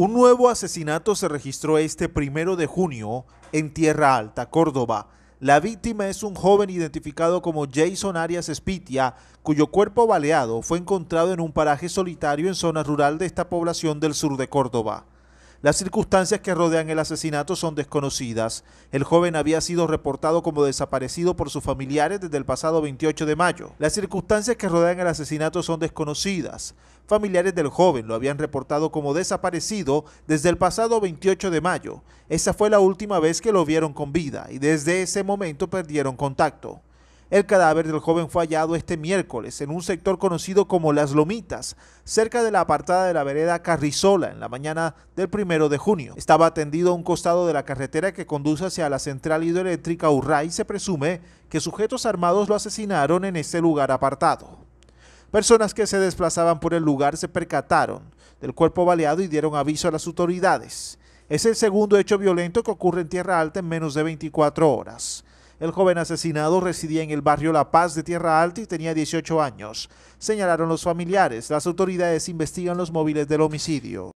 Un nuevo asesinato se registró este primero de junio en Tierra Alta, Córdoba. La víctima es un joven identificado como Jason Arias Espitia, cuyo cuerpo baleado fue encontrado en un paraje solitario en zona rural de esta población del sur de Córdoba. Las circunstancias que rodean el asesinato son desconocidas. El joven había sido reportado como desaparecido por sus familiares desde el pasado 28 de mayo. Las circunstancias que rodean el asesinato son desconocidas. Familiares del joven lo habían reportado como desaparecido desde el pasado 28 de mayo. Esa fue la última vez que lo vieron con vida y desde ese momento perdieron contacto. El cadáver del joven fue hallado este miércoles en un sector conocido como Las Lomitas, cerca de la apartada de la vereda Carrizola, en la mañana del primero de junio. Estaba atendido a un costado de la carretera que conduce hacia la central hidroeléctrica Urray se presume que sujetos armados lo asesinaron en este lugar apartado. Personas que se desplazaban por el lugar se percataron del cuerpo baleado y dieron aviso a las autoridades. Es el segundo hecho violento que ocurre en Tierra Alta en menos de 24 horas. El joven asesinado residía en el barrio La Paz de Tierra Alta y tenía 18 años. Señalaron los familiares. Las autoridades investigan los móviles del homicidio.